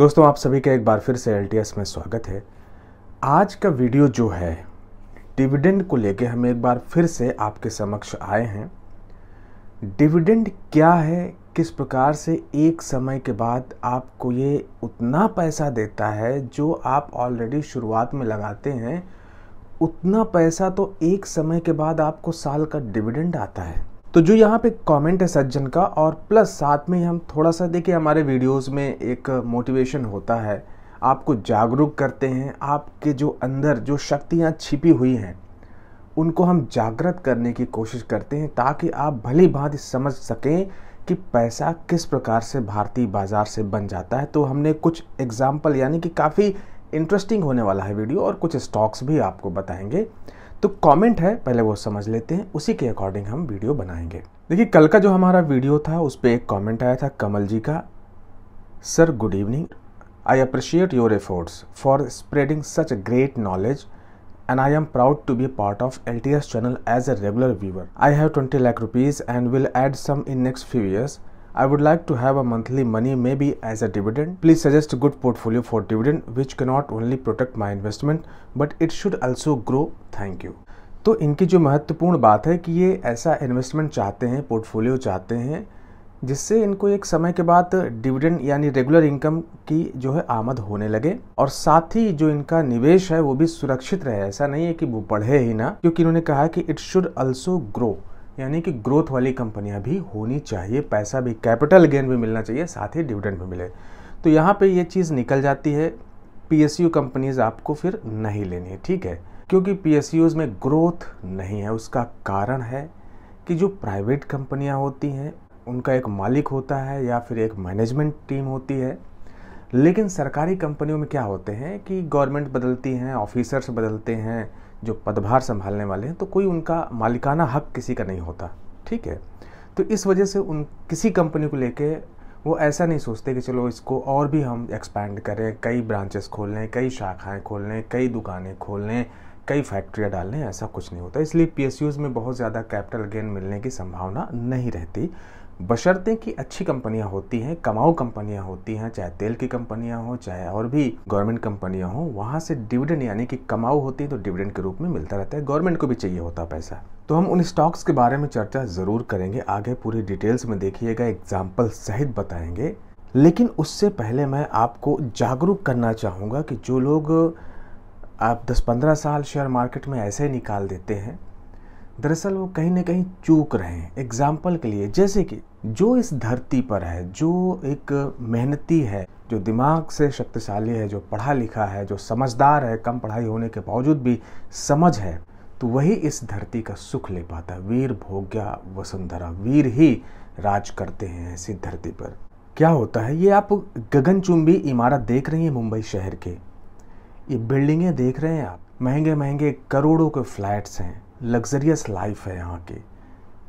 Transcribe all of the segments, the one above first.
दोस्तों आप सभी का एक बार फिर से एल में स्वागत है आज का वीडियो जो है डिविडेंड को लेके हम एक बार फिर से आपके समक्ष आए हैं डिविडेंड क्या है किस प्रकार से एक समय के बाद आपको ये उतना पैसा देता है जो आप ऑलरेडी शुरुआत में लगाते हैं उतना पैसा तो एक समय के बाद आपको साल का डिविडेंड आता है तो जो यहाँ पे कमेंट है सज्जन का और प्लस साथ में हम थोड़ा सा देखिए हमारे वीडियोस में एक मोटिवेशन होता है आपको जागरूक करते हैं आपके जो अंदर जो शक्तियाँ छिपी हुई हैं उनको हम जागृत करने की कोशिश करते हैं ताकि आप भली भांति समझ सकें कि पैसा किस प्रकार से भारतीय बाज़ार से बन जाता है तो हमने कुछ एग्जाम्पल यानी कि काफ़ी इंटरेस्टिंग होने वाला है वीडियो और कुछ स्टॉक्स भी आपको बताएंगे तो कमेंट है पहले वो समझ लेते हैं उसी के अकॉर्डिंग हम वीडियो बनाएंगे देखिए कल का जो हमारा वीडियो था उस पर एक कमेंट आया था कमल जी का sir good evening I appreciate your efforts for spreading such great knowledge and I am proud to be part of L channel as a regular viewer I have twenty lakh rupees and will add some in next few years I would like to have a monthly money maybe as a dividend. Please suggest a good portfolio for dividend which cannot only protect my investment but it should also grow. Thank you. तो इनकी जो महत्वपूर्ण बात है कि ये ऐसा investment चाहते हैं पोर्टफोलियो चाहते हैं जिससे इनको एक समय के बाद डिविडेंड यानी रेगुलर इनकम की जो है आमद होने लगे और साथ ही जो इनका निवेश है वो भी सुरक्षित रहे ऐसा नहीं है कि वो बढ़े ही ना क्योंकि इन्होंने कहा कि इट शुड अल्सो ग्रो यानी कि ग्रोथ वाली कंपनियां भी होनी चाहिए पैसा भी कैपिटल गेन भी मिलना चाहिए साथ ही डिविडेंड भी मिले तो यहाँ पे ये चीज़ निकल जाती है यू कंपनीज आपको फिर नहीं लेनी है ठीक है क्योंकि यूज में ग्रोथ नहीं है उसका कारण है कि जो प्राइवेट कंपनियाँ होती हैं उनका एक मालिक होता है या फिर एक मैनेजमेंट टीम होती है लेकिन सरकारी कंपनियों में क्या होते हैं कि गवर्नमेंट बदलती हैं ऑफिसर्स बदलते हैं जो पदभार संभालने वाले हैं तो कोई उनका मालिकाना हक किसी का नहीं होता ठीक है तो इस वजह से उन किसी कंपनी को लेके वो ऐसा नहीं सोचते कि चलो इसको और भी हम एक्सपैंड करें कई ब्रांचेस खोल लें कई शाखाएं खोल लें कई दुकानें खोल लें कई फैक्ट्रियाँ डाल लें ऐसा कुछ नहीं होता इसलिए पी में बहुत ज़्यादा कैपिटल गेन मिलने की संभावना नहीं रहती बशर्ते कि अच्छी कंपनियां होती हैं कमाऊ कंपनियां होती हैं चाहे तेल की कंपनियां हो चाहे और भी गवर्नमेंट कंपनियां हो वहां से डिविडेंड यानी कि कमाऊ होती है तो डिविडेंड के रूप में मिलता रहता है गवर्नमेंट को भी चाहिए होता पैसा तो हम उन स्टॉक्स के बारे में चर्चा ज़रूर करेंगे आगे पूरी डिटेल्स में देखिएगा एग्जाम्पल सहित बताएंगे लेकिन उससे पहले मैं आपको जागरूक करना चाहूँगा कि जो लोग आप 10-15 साल शेयर मार्केट में ऐसे ही निकाल देते हैं दरअसल वो कहीं ना कहीं चूक रहे हैं एग्जाम्पल के लिए जैसे कि जो इस धरती पर है जो एक मेहनती है जो दिमाग से शक्तिशाली है जो पढ़ा लिखा है जो समझदार है कम पढ़ाई होने के बावजूद भी समझ है तो वही इस धरती का सुख ले पाता है वीर भोग्या वसुंधरा वीर ही राज करते हैं ऐसी धरती पर क्या होता है ये आप गगनचुंबी इमारत देख रही हैं मुंबई शहर के ये बिल्डिंगें देख रहे हैं आप महंगे महंगे करोड़ों के फ्लैट्स हैं लग्जरियस लाइफ है यहाँ की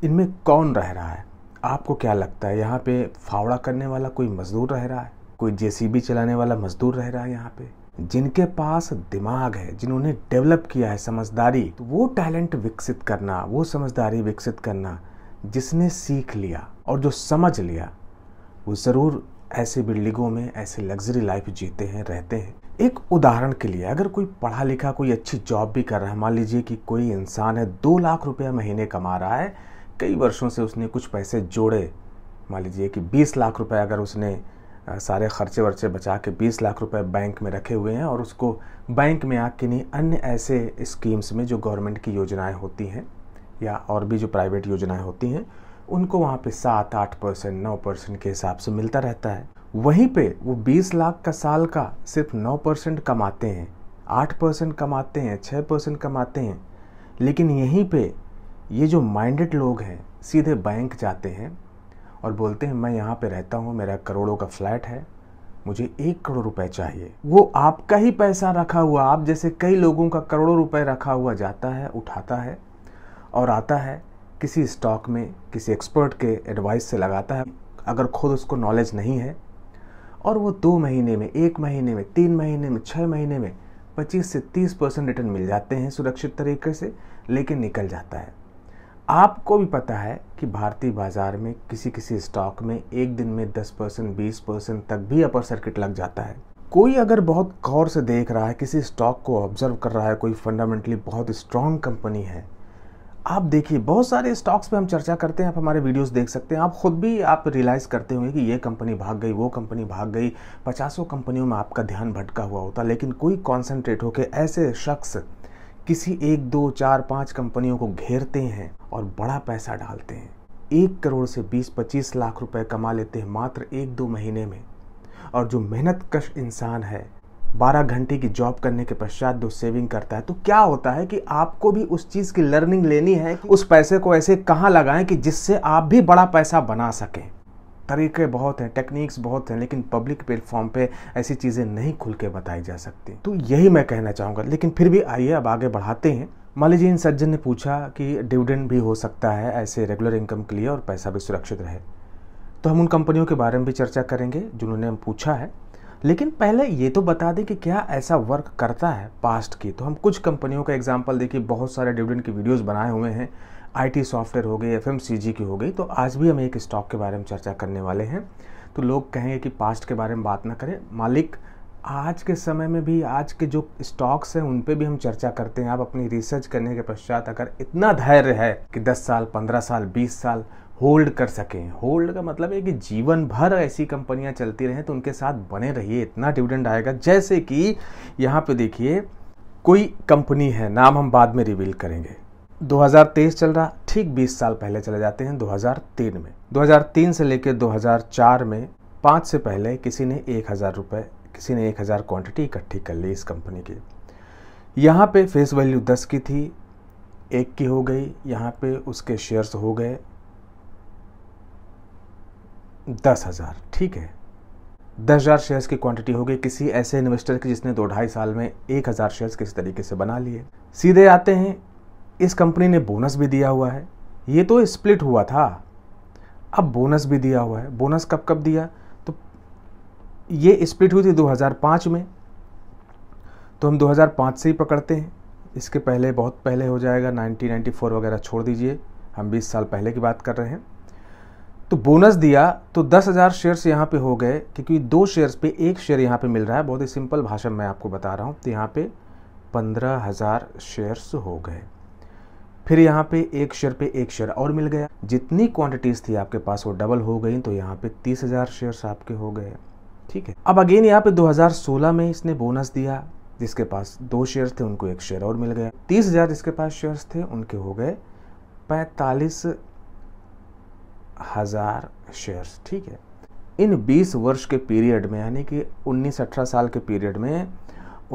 इनमें कौन रह रहा है आपको क्या लगता है यहाँ पे फावड़ा करने वाला कोई मजदूर रह रहा है कोई जेसीबी चलाने वाला मजदूर रह रहा है यहाँ पे जिनके पास दिमाग है जिन्होंने डेवलप किया है समझदारी तो वो टैलेंट विकसित करना वो समझदारी विकसित करना जिसने सीख लिया और जो समझ लिया वो ज़रूर ऐसे बिल्डिंगों में ऐसे लग्जरी लाइफ जीते हैं रहते हैं एक उदाहरण के लिए अगर कोई पढ़ा लिखा कोई अच्छी जॉब भी कर रहा है मान लीजिए कि कोई इंसान है दो लाख रुपया महीने कमा रहा है कई वर्षों से उसने कुछ पैसे जोड़े मान लीजिए कि बीस लाख रुपये अगर उसने सारे खर्चे वर्चे बचा के बीस लाख रुपए बैंक में रखे हुए हैं और उसको बैंक में आके नहीं अन्य ऐसे स्कीम्स में जो गवर्नमेंट की योजनाएं होती हैं या और भी जो प्राइवेट योजनाएं होती हैं उनको वहाँ पे सात आठ परसेंट नौ परसेंट के हिसाब से मिलता रहता है वहीं पे वो बीस लाख का साल का सिर्फ नौ परसेंट कमाते हैं आठ परसेंट कमाते हैं छः परसेंट कमाते हैं लेकिन यहीं पे ये जो माइंडेड लोग हैं सीधे बैंक जाते हैं और बोलते हैं मैं यहाँ पे रहता हूँ मेरा करोड़ों का फ्लैट है मुझे एक करोड़ रुपए चाहिए वो आपका ही पैसा रखा हुआ आप जैसे कई लोगों का करोड़ों रुपए रखा हुआ जाता है उठाता है और आता है किसी स्टॉक में किसी एक्सपर्ट के एडवाइस से लगाता है अगर खुद उसको नॉलेज नहीं है और वो दो महीने में एक महीने में तीन महीने में छः महीने में पच्चीस से तीस परसेंट रिटर्न मिल जाते हैं सुरक्षित तरीके से लेकिन निकल जाता है आपको भी पता है कि भारतीय बाज़ार में किसी किसी स्टॉक में एक दिन में दस परसेंट बीस परसेंट तक भी अपर सर्किट लग जाता है कोई अगर बहुत गौर से देख रहा है किसी स्टॉक को ऑब्जर्व कर रहा है कोई फंडामेंटली बहुत स्ट्रॉन्ग कंपनी है आप देखिए बहुत सारे स्टॉक्स पे हम चर्चा करते हैं आप हमारे वीडियोस देख सकते हैं आप खुद भी आप रियलाइज़ करते होंगे कि ये कंपनी भाग गई वो कंपनी भाग गई पचासों कंपनियों में आपका ध्यान भटका हुआ होता लेकिन कोई कॉन्सेंट्रेट होकर ऐसे शख्स किसी एक दो चार पाँच कंपनियों को घेरते हैं और बड़ा पैसा डालते हैं एक करोड़ से बीस पच्चीस लाख रुपए कमा लेते हैं मात्र एक दो महीने में और जो मेहनत कश इंसान है 12 घंटे की जॉब करने के पश्चात जो सेविंग करता है तो क्या होता है कि आपको भी उस चीज़ की लर्निंग लेनी है उस पैसे को ऐसे कहाँ लगाएं कि जिससे आप भी बड़ा पैसा बना सकें तरीके बहुत हैं टेक्निक्स बहुत हैं लेकिन पब्लिक प्लेटफॉर्म पे ऐसी चीज़ें नहीं खुल के बताई जा सकती तो यही मैं कहना चाहूँगा लेकिन फिर भी आइए अब आगे बढ़ाते हैं मान लीजिए इन सज्जन ने पूछा कि डिविडेंड भी हो सकता है ऐसे रेगुलर इनकम के लिए और पैसा भी सुरक्षित रहे तो हम उन कंपनियों के बारे में भी चर्चा करेंगे जिन्होंने हम पूछा है लेकिन पहले ये तो बता दें कि क्या ऐसा वर्क करता है पास्ट की तो हम कुछ कंपनियों का एग्जाम्पल देखिए बहुत सारे डिविडेंड की वीडियोज़ बनाए हुए हैं आईटी सॉफ्टवेयर हो गई एफ की हो गई तो आज भी हम एक स्टॉक के बारे में चर्चा करने वाले हैं तो लोग कहेंगे कि पास्ट के बारे में बात ना करें मालिक आज के समय में भी आज के जो स्टॉक्स हैं उन पे भी हम चर्चा करते हैं आप अपनी रिसर्च करने के पश्चात अगर इतना धैर्य है कि 10 साल 15 साल 20 साल होल्ड कर सकें होल्ड का मतलब है कि जीवन भर ऐसी कंपनियां चलती रहें तो उनके साथ बने रहिए इतना डिविडेंड आएगा जैसे कि यहाँ पे देखिए कोई कंपनी है नाम हम बाद में रिवील करेंगे 2023 चल रहा ठीक 20 साल पहले चले जाते हैं 2003 में 2003 से लेकर 2004 में पाँच से पहले किसी ने एक हज़ार रुपये किसी ने एक हज़ार क्वान्टिटी इकट्ठी कर ली इस कंपनी की यहाँ पे फेस वैल्यू दस की थी एक की हो गई यहाँ पे उसके शेयर्स हो गए दस हज़ार ठीक है दस हज़ार शेयर्स की क्वांटिटी होगी किसी ऐसे इन्वेस्टर की जिसने दो ढाई साल में एक हज़ार शेयर्स किसी तरीके से बना लिए सीधे आते हैं इस कंपनी ने बोनस भी दिया हुआ है ये तो स्प्लिट हुआ था अब बोनस भी दिया हुआ है बोनस कब कब दिया तो ये स्प्लिट हुई थी 2005 में तो हम 2005 से ही पकड़ते हैं इसके पहले बहुत पहले हो जाएगा 1994 वगैरह छोड़ दीजिए हम 20 साल पहले की बात कर रहे हैं तो बोनस दिया तो दस हज़ार शेयर्स यहाँ पे हो गए क्योंकि दो शेयर्स पे एक शेयर यहाँ पे मिल रहा है बहुत ही सिंपल भाषा मैं आपको बता रहा हूँ तो यहाँ पे पंद्रह हज़ार शेयर्स हो गए फिर यहाँ पे एक शेयर पे एक शेयर और मिल गया जितनी क्वांटिटीज़ थी आपके पास वो डबल हो गई तो यहाँ पे तीस हज़ार शेयर्स आपके हो गए ठीक है अब अगेन यहाँ पे 2016 में इसने बोनस दिया जिसके पास दो शेयर थे उनको एक शेयर और मिल गया तीस हज़ार जिसके पास शेयर्स थे उनके हो गए पैंतालीस हज़ार शेयर्स ठीक है इन 20 वर्ष के पीरियड में यानी कि 19-18 साल के पीरियड में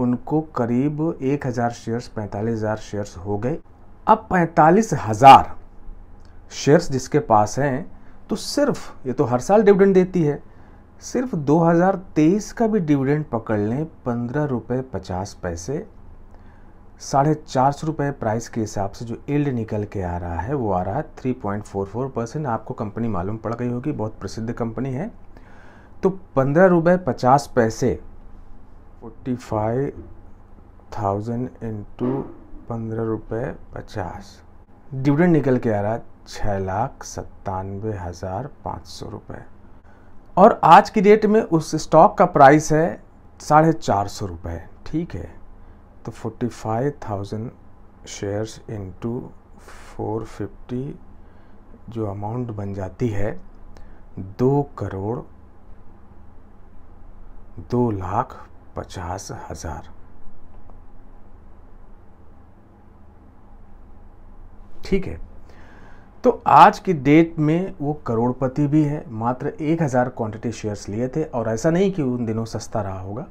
उनको करीब 1000 शेयर्स 45000 शेयर्स हो गए अब 45000 शेयर्स जिसके पास हैं तो सिर्फ ये तो हर साल डिविडेंड देती है सिर्फ 2023 का भी डिविडेंड पकड़ लें पंद्रह रुपये पचास पैसे साढ़े चार सौ रुपये प्राइस के हिसाब से जो एल्ड निकल के आ रहा है वो आ रहा है three point four four percent आपको कंपनी मालूम पड़ गई होगी बहुत प्रसिद्ध कंपनी है तो पंद्रह रुपये पचास पैसे फोर्टी फाइव थाउजेंड इंटू पंद्रह रुपये पचास डिविडेंड निकल के आ रहा है छः लाख सत्तानवे हज़ार पाँच सौ रुपये और आज की डेट में उस स्टॉक का प्राइस है साढ़े चार सौ रुपये ठीक है तो 45,000 शेयर्स इनटू 450 जो अमाउंट बन जाती है दो करोड़ दो लाख पचास हजार ठीक है तो आज की डेट में वो करोड़पति भी है मात्र एक हज़ार क्वांटिटी शेयर्स लिए थे और ऐसा नहीं कि उन दिनों सस्ता रहा होगा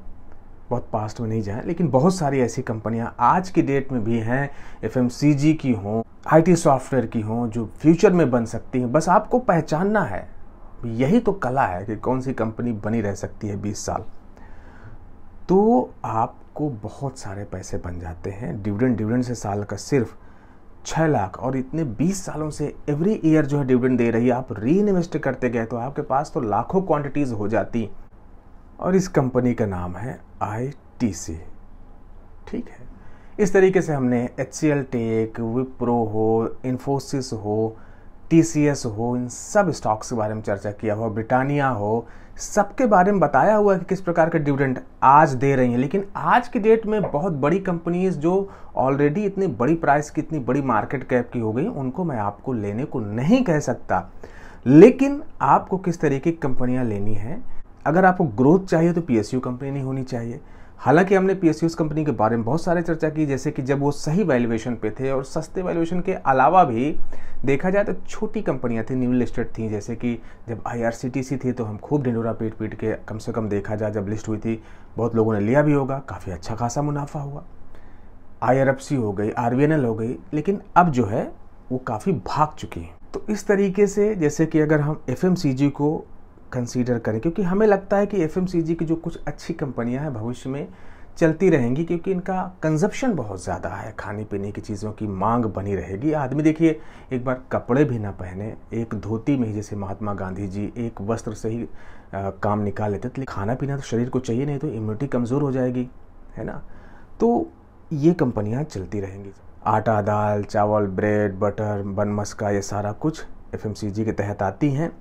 बहुत पास्ट में नहीं जाएं लेकिन बहुत सारी ऐसी कंपनियां आज की डेट में भी हैं एफ की हों आईटी सॉफ्टवेयर की हों जो फ्यूचर में बन सकती हैं बस आपको पहचानना है यही तो कला है कि कौन सी कंपनी बनी रह सकती है 20 साल तो आपको बहुत सारे पैसे बन जाते हैं डिविडेंड डिविडेंड से साल का सिर्फ छः लाख और इतने बीस सालों से एवरी ईयर जो है डिविडेंड दे रही है आप री इन्वेस्ट करते गए तो आपके पास तो लाखों क्वांटिटीज़ हो जाती और इस कंपनी का नाम है आई टी सी ठीक है इस तरीके से हमने H C L tech Wipro हो इन्फोसिस हो टी सी एस हो इन सब स्टॉक्स के बारे में चर्चा किया हो ब्रिटानिया हो सबके बारे में बताया हुआ है कि किस प्रकार के डिविडेंड आज दे रही हैं लेकिन आज की डेट में बहुत बड़ी कंपनीज जो ऑलरेडी इतनी बड़ी प्राइस की इतनी बड़ी मार्केट कैप की हो गई उनको मैं आपको लेने को नहीं कह सकता लेकिन आपको किस तरीके की कंपनियाँ लेनी है अगर आपको ग्रोथ चाहिए तो पी कंपनी नहीं होनी चाहिए हालांकि हमने पी कंपनी के बारे में बहुत सारे चर्चा की जैसे कि जब वो सही वैल्यूएशन पे थे और सस्ते वैल्यूएशन के अलावा भी देखा जाए तो छोटी कंपनियां थी न्यू लिस्टेड थी जैसे कि जब आई थी तो हम खूब ढिंडोरा पीट पीट के कम से कम देखा जाए जब लिस्ट हुई थी बहुत लोगों ने लिया भी होगा काफ़ी अच्छा खासा मुनाफा हुआ आई हो गई आर हो गई लेकिन अब जो है वो काफ़ी भाग चुकी हैं तो इस तरीके से जैसे कि अगर हम एफ को कंसीडर करें क्योंकि हमें लगता है कि एफ की जो कुछ अच्छी कंपनियां हैं भविष्य में चलती रहेंगी क्योंकि इनका कंजप्शन बहुत ज़्यादा है खाने पीने की चीज़ों की मांग बनी रहेगी आदमी देखिए एक बार कपड़े भी ना पहने एक धोती में ही जैसे महात्मा गांधी जी एक वस्त्र से ही आ, काम निकाल लेते थे खाना पीना तो शरीर को चाहिए नहीं तो इम्यूनिटी कमज़ोर हो जाएगी है ना तो ये कंपनियाँ चलती रहेंगी आटा दाल चावल ब्रेड बटर बन मस्का ये सारा कुछ एफ के तहत आती हैं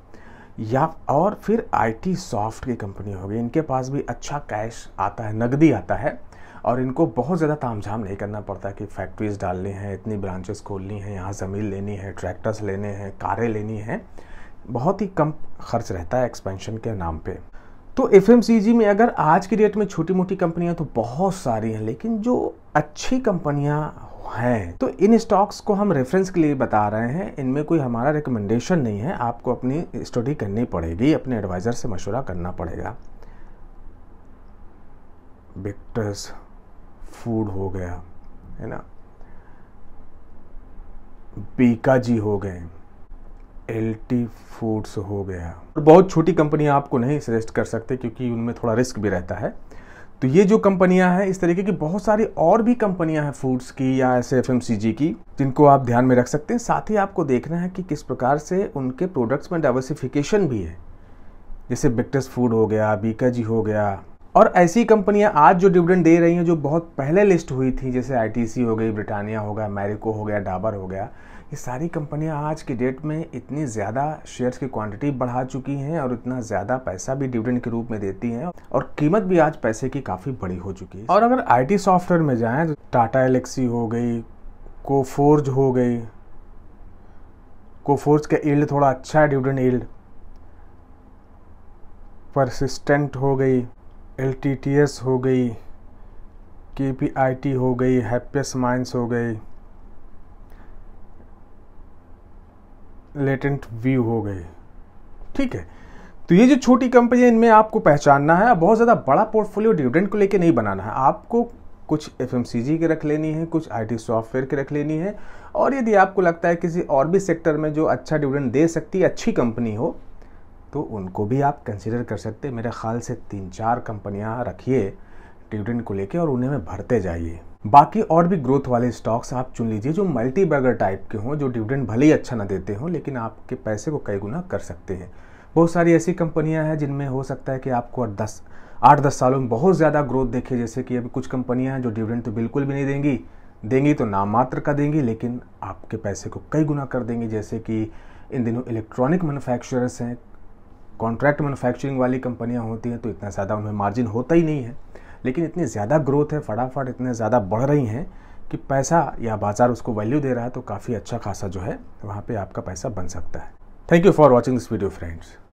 या और फिर आईटी सॉफ्ट की कंपनी होगी इनके पास भी अच्छा कैश आता है नकदी आता है और इनको बहुत ज़्यादा तामझाम नहीं करना पड़ता कि फैक्ट्रीज डालनी हैं इतनी ब्रांचेस खोलनी हैं यहाँ ज़मीन लेनी है ट्रैक्टर्स लेने हैं कारें लेनी हैं बहुत ही कम खर्च रहता है एक्सपेंशन के नाम पे तो एफ में अगर आज की डेट में छोटी मोटी कंपनियाँ तो बहुत सारी हैं लेकिन जो अच्छी कंपनियाँ हैं तो इन स्टॉक्स को हम रेफरेंस के लिए बता रहे हैं इनमें कोई हमारा रिकमेंडेशन नहीं है आपको अपनी स्टडी करनी पड़ेगी अपने एडवाइज़र से मशवरा करना पड़ेगा बिक्टस फूड हो गया है ना बीका जी हो गए एल टी फूड्स हो गया और बहुत छोटी कंपनी आपको नहीं सजेस्ट कर सकते क्योंकि उनमें थोड़ा रिस्क भी रहता है तो ये जो कंपनियां हैं इस तरीके की बहुत सारी और भी कंपनियां हैं फूड्स की या ऐसे एफ की जिनको आप ध्यान में रख सकते हैं साथ ही आपको देखना है कि किस प्रकार से उनके प्रोडक्ट्स में डाइवर्सिफिकेशन भी है जैसे बिक्टस फूड हो गया बीका जी हो गया और ऐसी कंपनियां आज जो डिविडेंड दे रही हैं जो बहुत पहले लिस्ट हुई थी जैसे आई हो गई ब्रिटानिया हो गया अमेरिको हो गया डाबर हो गया ये सारी कंपनियां आज की डेट में इतनी ज़्यादा शेयर्स की क्वांटिटी बढ़ा चुकी हैं और इतना ज़्यादा पैसा भी डिविडेंड के रूप में देती हैं और कीमत भी आज पैसे की काफ़ी बड़ी हो चुकी है और अगर आईटी सॉफ्टवेयर में जाएँ तो टाटा एलेक्सी हो गई कोफोर्ज हो गई कोफोर्ज का एल्ड थोड़ा अच्छा है डिविडेंड एल्ड परसिस्टेंट हो गई एल हो गई के हो गई हैप्पीस माइंस हो गई लेटेंट व्यू हो गए ठीक है तो ये जो छोटी कंपनी है इनमें आपको पहचानना है बहुत ज़्यादा बड़ा पोर्टफोलियो डिविडेंट को लेके नहीं बनाना है आपको कुछ एफ की रख लेनी है कुछ आईटी सॉफ्टवेयर की रख लेनी है और यदि आपको लगता है किसी और भी सेक्टर में जो अच्छा डिविडेंट दे सकती है अच्छी कंपनी हो तो उनको भी आप कंसिडर कर सकते मेरे ख्याल से तीन चार कंपनियाँ रखिए डिविडेंट को लेके और उन्हें में भरते जाइए बाकी और भी ग्रोथ वाले स्टॉक्स आप चुन लीजिए जो मल्टी बर्गर टाइप के हों जो डिविडेंड भले ही अच्छा ना देते हों लेकिन आपके पैसे को कई गुना कर सकते हैं बहुत सारी ऐसी कंपनियां हैं जिनमें हो सकता है कि आपको दस आठ दस सालों में बहुत ज़्यादा ग्रोथ देखे जैसे कि अभी कुछ कंपनियां हैं जो डिविडेंड तो बिल्कुल भी नहीं देंगी देंगी तो नाम मात्र का देंगी लेकिन आपके पैसे को कई गुना कर देंगी जैसे कि इन दिनों इलेक्ट्रॉनिक मैनुफैक्चरर्स हैं कॉन्ट्रैक्ट मैनुफैक्चरिंग वाली कंपनियां होती हैं तो इतना ज़्यादा उनमें मार्जिन होता ही नहीं है लेकिन इतनी ज़्यादा ग्रोथ है फटाफट इतने ज़्यादा बढ़ रही हैं कि पैसा या बाज़ार उसको वैल्यू दे रहा है तो काफ़ी अच्छा खासा जो है वहाँ पर आपका पैसा बन सकता है thank you for watching this video friends